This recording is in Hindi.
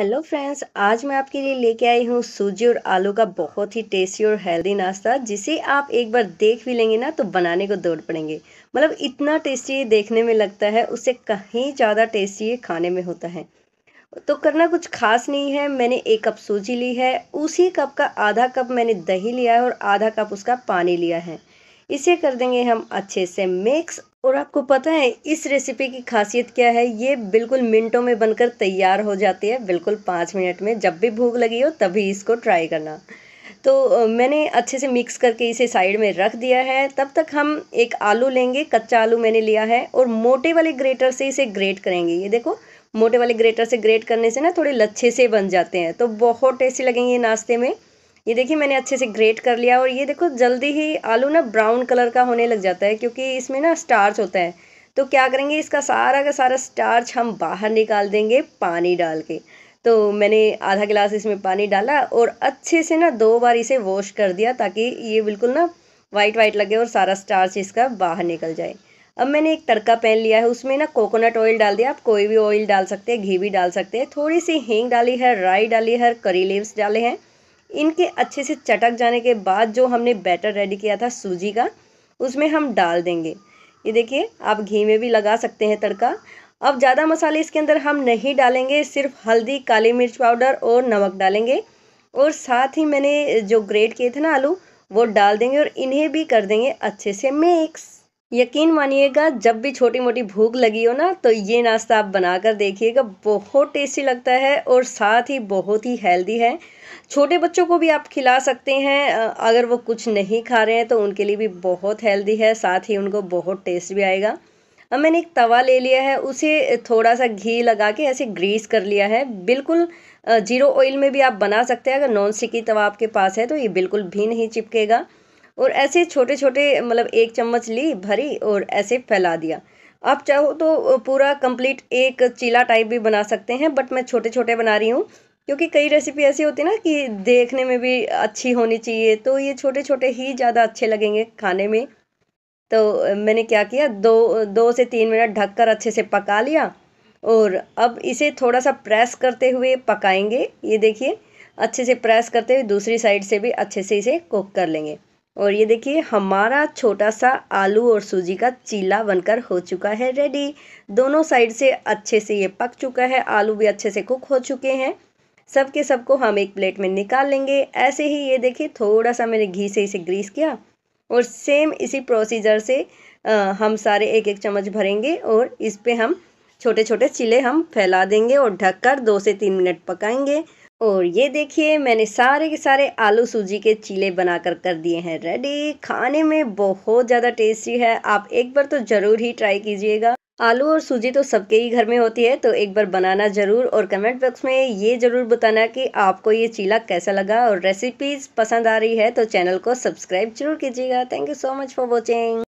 हेलो फ्रेंड्स आज मैं आपके लिए लेके आई हूँ सूजी और आलू का बहुत ही टेस्टी और हेल्दी नाश्ता जिसे आप एक बार देख भी लेंगे ना तो बनाने को दौड़ पड़ेंगे मतलब इतना टेस्टी ये देखने में लगता है उससे कहीं ज़्यादा टेस्टी ये खाने में होता है तो करना कुछ खास नहीं है मैंने एक कप सूजी ली है उसी कप का आधा कप मैंने दही लिया है और आधा कप उसका पानी लिया है इसे कर देंगे हम अच्छे से मिक्स और आपको पता है इस रेसिपी की खासियत क्या है ये बिल्कुल मिनटों में बनकर तैयार हो जाती है बिल्कुल पाँच मिनट में जब भी भूख लगी हो तभी इसको ट्राई करना तो मैंने अच्छे से मिक्स करके इसे साइड में रख दिया है तब तक हम एक आलू लेंगे कच्चा आलू मैंने लिया है और मोटे वाले ग्रेटर से इसे ग्रेट करेंगे ये देखो मोटे वाले ग्रेटर से ग्रेट करने से ना थोड़े लच्छे से बन जाते हैं तो बहुत टेस्टी लगेंगे नाश्ते में ये देखिए मैंने अच्छे से ग्रेट कर लिया और ये देखो जल्दी ही आलू ना ब्राउन कलर का होने लग जाता है क्योंकि इसमें ना स्टार्च होता है तो क्या करेंगे इसका सारा का सारा स्टार्च हम बाहर निकाल देंगे पानी डाल के तो मैंने आधा गिलास इसमें पानी डाला और अच्छे से ना दो बार इसे वॉश कर दिया ताकि ये बिल्कुल ना वाइट वाइट लगे और सारा स्टार्च इसका बाहर निकल जाए अब मैंने एक तड़का पैन लिया है उसमें ना कोकोनट ऑयल डाल दिया आप कोई भी ऑयल डाल सकते हैं घी भी डाल सकते हैं थोड़ी सी हींग डाली है राई डाली है करी लीव्स डाले हैं इनके अच्छे से चटक जाने के बाद जो हमने बैटर रेडी किया था सूजी का उसमें हम डाल देंगे ये देखिए आप घी में भी लगा सकते हैं तड़का अब ज़्यादा मसाले इसके अंदर हम नहीं डालेंगे सिर्फ हल्दी काली मिर्च पाउडर और नमक डालेंगे और साथ ही मैंने जो ग्रेट किए थे ना आलू वो डाल देंगे और इन्हें भी कर देंगे अच्छे से मिक्स यकीन मानिएगा जब भी छोटी मोटी भूख लगी हो ना तो ये नाश्ता आप बनाकर देखिएगा बहुत टेस्टी लगता है और साथ ही बहुत ही हेल्दी है छोटे बच्चों को भी आप खिला सकते हैं अगर वो कुछ नहीं खा रहे हैं तो उनके लिए भी बहुत हेल्दी है साथ ही उनको बहुत टेस्ट भी आएगा अब मैंने एक तवा ले लिया है उसे थोड़ा सा घी लगा के ऐसे ग्रीस कर लिया है बिल्कुल जीरो ऑयल में भी आप बना सकते हैं अगर नॉन स्टिकी तवा आपके पास है तो ये बिल्कुल भी नहीं चिपकेगा और ऐसे छोटे छोटे मतलब एक चम्मच ली भरी और ऐसे फैला दिया आप चाहो तो पूरा कंप्लीट एक चीला टाइप भी बना सकते हैं बट मैं छोटे छोटे बना रही हूँ क्योंकि कई रेसिपी ऐसी होती ना कि देखने में भी अच्छी होनी चाहिए तो ये छोटे छोटे ही ज़्यादा अच्छे लगेंगे खाने में तो मैंने क्या किया दो दो से तीन मिनट ढककर अच्छे से पका लिया और अब इसे थोड़ा सा प्रेस करते हुए पकाएंगे ये देखिए अच्छे से प्रेस करते हुए दूसरी साइड से भी अच्छे से इसे कुक कर लेंगे और ये देखिए हमारा छोटा सा आलू और सूजी का चीला बनकर हो चुका है रेडी दोनों साइड से अच्छे से ये पक चुका है आलू भी अच्छे से कुक हो चुके हैं सब के सबको हम एक प्लेट में निकाल लेंगे ऐसे ही ये देखिए थोड़ा सा मैंने घी से इसे ग्रीस किया और सेम इसी प्रोसीजर से आ, हम सारे एक एक चम्मच भरेंगे और इस पर हम छोटे छोटे चिले हम फैला देंगे और ढककर दो से तीन मिनट पकाएंगे और ये देखिए मैंने सारे के सारे आलू सूजी के चीले बनाकर कर दिए हैं रेडी खाने में बहुत ज़्यादा टेस्टी है आप एक बार तो ज़रूर ही ट्राई कीजिएगा आलू और सूजी तो सबके ही घर में होती है तो एक बार बनाना ज़रूर और कमेंट बॉक्स में ये ज़रूर बताना कि आपको ये चीला कैसा लगा और रेसिपीज़ पसंद आ रही है तो चैनल को सब्सक्राइब जरूर कीजिएगा thank you so much for watching